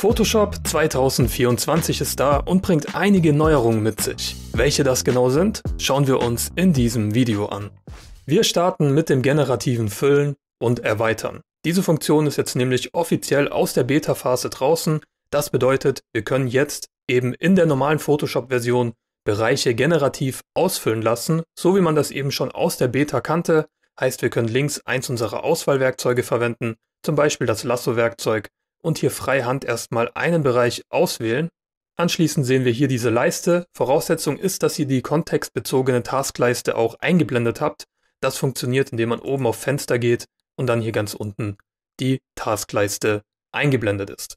Photoshop 2024 ist da und bringt einige Neuerungen mit sich. Welche das genau sind, schauen wir uns in diesem Video an. Wir starten mit dem generativen Füllen und Erweitern. Diese Funktion ist jetzt nämlich offiziell aus der Beta-Phase draußen. Das bedeutet, wir können jetzt eben in der normalen Photoshop-Version Bereiche generativ ausfüllen lassen, so wie man das eben schon aus der Beta kannte. Heißt, wir können links eins unserer Auswahlwerkzeuge verwenden, zum Beispiel das Lasso-Werkzeug und hier freihand erstmal einen Bereich auswählen. Anschließend sehen wir hier diese Leiste. Voraussetzung ist, dass ihr die kontextbezogene Taskleiste auch eingeblendet habt. Das funktioniert, indem man oben auf Fenster geht und dann hier ganz unten die Taskleiste eingeblendet ist.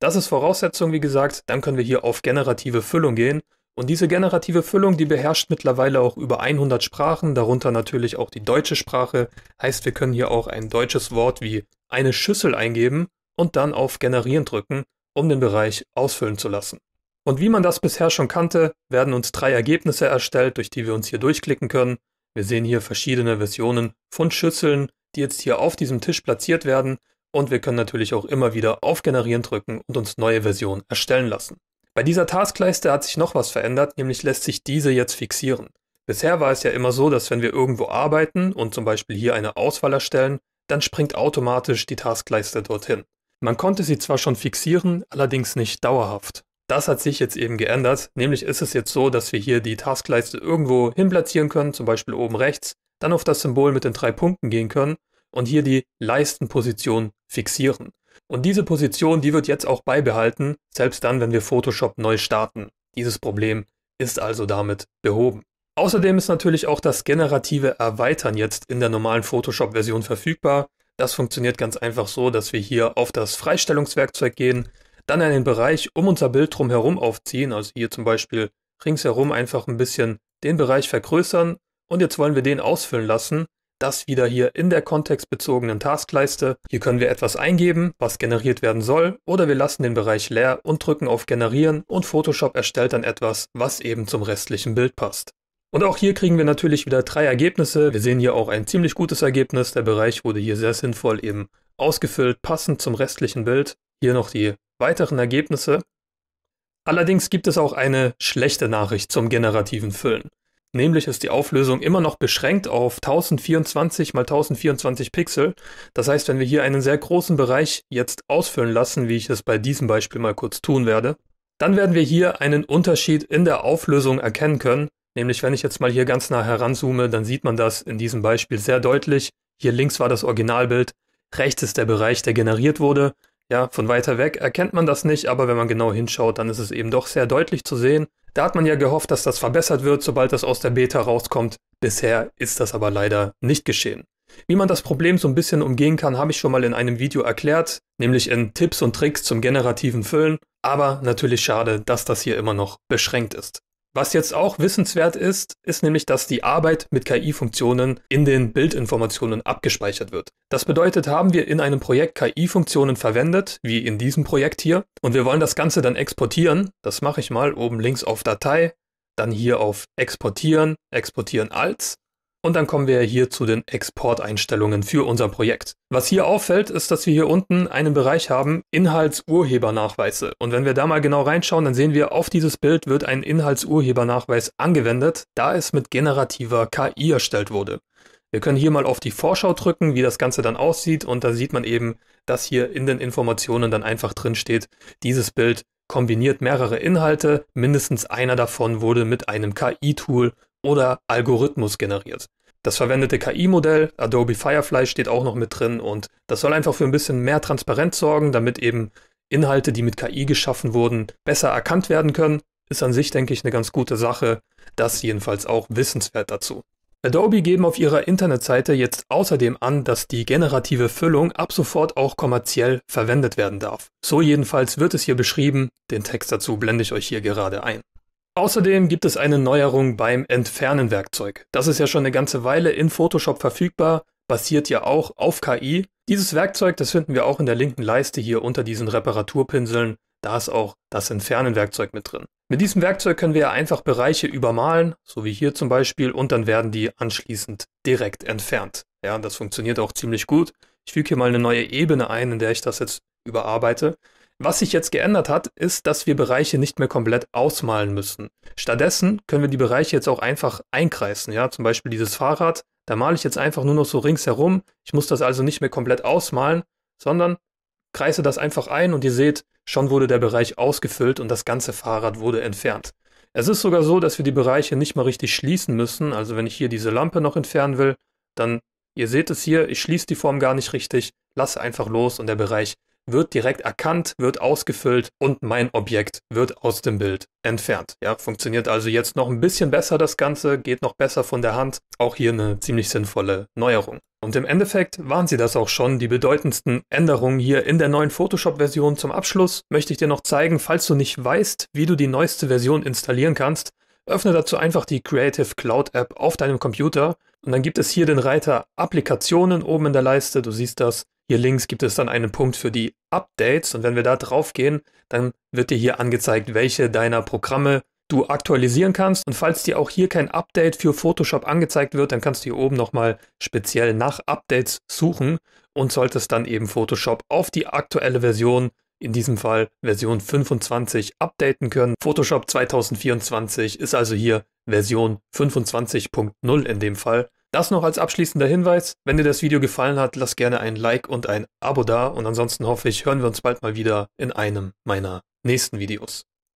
Das ist Voraussetzung, wie gesagt. Dann können wir hier auf generative Füllung gehen. Und diese generative Füllung, die beherrscht mittlerweile auch über 100 Sprachen, darunter natürlich auch die deutsche Sprache. Heißt, wir können hier auch ein deutsches Wort wie eine Schüssel eingeben und dann auf Generieren drücken, um den Bereich ausfüllen zu lassen. Und wie man das bisher schon kannte, werden uns drei Ergebnisse erstellt, durch die wir uns hier durchklicken können. Wir sehen hier verschiedene Versionen von Schüsseln, die jetzt hier auf diesem Tisch platziert werden und wir können natürlich auch immer wieder auf Generieren drücken und uns neue Versionen erstellen lassen. Bei dieser Taskleiste hat sich noch was verändert, nämlich lässt sich diese jetzt fixieren. Bisher war es ja immer so, dass wenn wir irgendwo arbeiten und zum Beispiel hier eine Auswahl erstellen, dann springt automatisch die Taskleiste dorthin. Man konnte sie zwar schon fixieren, allerdings nicht dauerhaft. Das hat sich jetzt eben geändert, nämlich ist es jetzt so, dass wir hier die Taskleiste irgendwo hin platzieren können, zum Beispiel oben rechts, dann auf das Symbol mit den drei Punkten gehen können und hier die Leistenposition fixieren. Und diese Position, die wird jetzt auch beibehalten, selbst dann, wenn wir Photoshop neu starten. Dieses Problem ist also damit behoben. Außerdem ist natürlich auch das generative Erweitern jetzt in der normalen Photoshop-Version verfügbar. Das funktioniert ganz einfach so, dass wir hier auf das Freistellungswerkzeug gehen, dann einen Bereich um unser Bild drumherum aufziehen, also hier zum Beispiel ringsherum einfach ein bisschen den Bereich vergrößern und jetzt wollen wir den ausfüllen lassen. Das wieder hier in der kontextbezogenen Taskleiste. Hier können wir etwas eingeben, was generiert werden soll, oder wir lassen den Bereich leer und drücken auf Generieren und Photoshop erstellt dann etwas, was eben zum restlichen Bild passt. Und auch hier kriegen wir natürlich wieder drei Ergebnisse. Wir sehen hier auch ein ziemlich gutes Ergebnis. Der Bereich wurde hier sehr sinnvoll eben ausgefüllt, passend zum restlichen Bild. Hier noch die weiteren Ergebnisse. Allerdings gibt es auch eine schlechte Nachricht zum generativen Füllen. Nämlich ist die Auflösung immer noch beschränkt auf 1024 x 1024 Pixel. Das heißt, wenn wir hier einen sehr großen Bereich jetzt ausfüllen lassen, wie ich es bei diesem Beispiel mal kurz tun werde, dann werden wir hier einen Unterschied in der Auflösung erkennen können, Nämlich, wenn ich jetzt mal hier ganz nah heranzoome, dann sieht man das in diesem Beispiel sehr deutlich. Hier links war das Originalbild, rechts ist der Bereich, der generiert wurde. Ja, von weiter weg erkennt man das nicht, aber wenn man genau hinschaut, dann ist es eben doch sehr deutlich zu sehen. Da hat man ja gehofft, dass das verbessert wird, sobald das aus der Beta rauskommt. Bisher ist das aber leider nicht geschehen. Wie man das Problem so ein bisschen umgehen kann, habe ich schon mal in einem Video erklärt, nämlich in Tipps und Tricks zum generativen Füllen. Aber natürlich schade, dass das hier immer noch beschränkt ist. Was jetzt auch wissenswert ist, ist nämlich, dass die Arbeit mit KI-Funktionen in den Bildinformationen abgespeichert wird. Das bedeutet, haben wir in einem Projekt KI-Funktionen verwendet, wie in diesem Projekt hier, und wir wollen das Ganze dann exportieren, das mache ich mal oben links auf Datei, dann hier auf Exportieren, Exportieren als und dann kommen wir hier zu den Exporteinstellungen für unser Projekt. Was hier auffällt, ist, dass wir hier unten einen Bereich haben, Inhaltsurhebernachweise. Und wenn wir da mal genau reinschauen, dann sehen wir, auf dieses Bild wird ein Inhaltsurhebernachweis angewendet, da es mit generativer KI erstellt wurde. Wir können hier mal auf die Vorschau drücken, wie das Ganze dann aussieht. Und da sieht man eben, dass hier in den Informationen dann einfach drin steht, dieses Bild kombiniert mehrere Inhalte, mindestens einer davon wurde mit einem KI-Tool oder Algorithmus generiert. Das verwendete KI-Modell, Adobe Firefly, steht auch noch mit drin und das soll einfach für ein bisschen mehr Transparenz sorgen, damit eben Inhalte, die mit KI geschaffen wurden, besser erkannt werden können. Ist an sich, denke ich, eine ganz gute Sache. Das jedenfalls auch wissenswert dazu. Adobe geben auf ihrer Internetseite jetzt außerdem an, dass die generative Füllung ab sofort auch kommerziell verwendet werden darf. So jedenfalls wird es hier beschrieben, den Text dazu blende ich euch hier gerade ein. Außerdem gibt es eine Neuerung beim Entfernen-Werkzeug. Das ist ja schon eine ganze Weile in Photoshop verfügbar, basiert ja auch auf KI. Dieses Werkzeug, das finden wir auch in der linken Leiste hier unter diesen Reparaturpinseln. Da ist auch das Entfernen-Werkzeug mit drin. Mit diesem Werkzeug können wir ja einfach Bereiche übermalen, so wie hier zum Beispiel, und dann werden die anschließend direkt entfernt. Ja, das funktioniert auch ziemlich gut. Ich füge hier mal eine neue Ebene ein, in der ich das jetzt überarbeite. Was sich jetzt geändert hat, ist, dass wir Bereiche nicht mehr komplett ausmalen müssen. Stattdessen können wir die Bereiche jetzt auch einfach einkreisen. Ja, zum Beispiel dieses Fahrrad, da male ich jetzt einfach nur noch so ringsherum. Ich muss das also nicht mehr komplett ausmalen, sondern kreise das einfach ein und ihr seht, schon wurde der Bereich ausgefüllt und das ganze Fahrrad wurde entfernt. Es ist sogar so, dass wir die Bereiche nicht mal richtig schließen müssen. Also wenn ich hier diese Lampe noch entfernen will, dann, ihr seht es hier, ich schließe die Form gar nicht richtig, lasse einfach los und der Bereich wird direkt erkannt, wird ausgefüllt und mein Objekt wird aus dem Bild entfernt. Ja, funktioniert also jetzt noch ein bisschen besser das Ganze, geht noch besser von der Hand. Auch hier eine ziemlich sinnvolle Neuerung. Und im Endeffekt waren sie das auch schon, die bedeutendsten Änderungen hier in der neuen Photoshop-Version. Zum Abschluss möchte ich dir noch zeigen, falls du nicht weißt, wie du die neueste Version installieren kannst, öffne dazu einfach die Creative Cloud App auf deinem Computer und dann gibt es hier den Reiter Applikationen oben in der Leiste, du siehst das, hier links gibt es dann einen Punkt für die Updates und wenn wir da drauf gehen, dann wird dir hier angezeigt, welche deiner Programme du aktualisieren kannst. Und falls dir auch hier kein Update für Photoshop angezeigt wird, dann kannst du hier oben nochmal speziell nach Updates suchen und solltest dann eben Photoshop auf die aktuelle Version, in diesem Fall Version 25, updaten können. Photoshop 2024 ist also hier Version 25.0 in dem Fall. Das noch als abschließender Hinweis. Wenn dir das Video gefallen hat, lass gerne ein Like und ein Abo da und ansonsten hoffe ich, hören wir uns bald mal wieder in einem meiner nächsten Videos.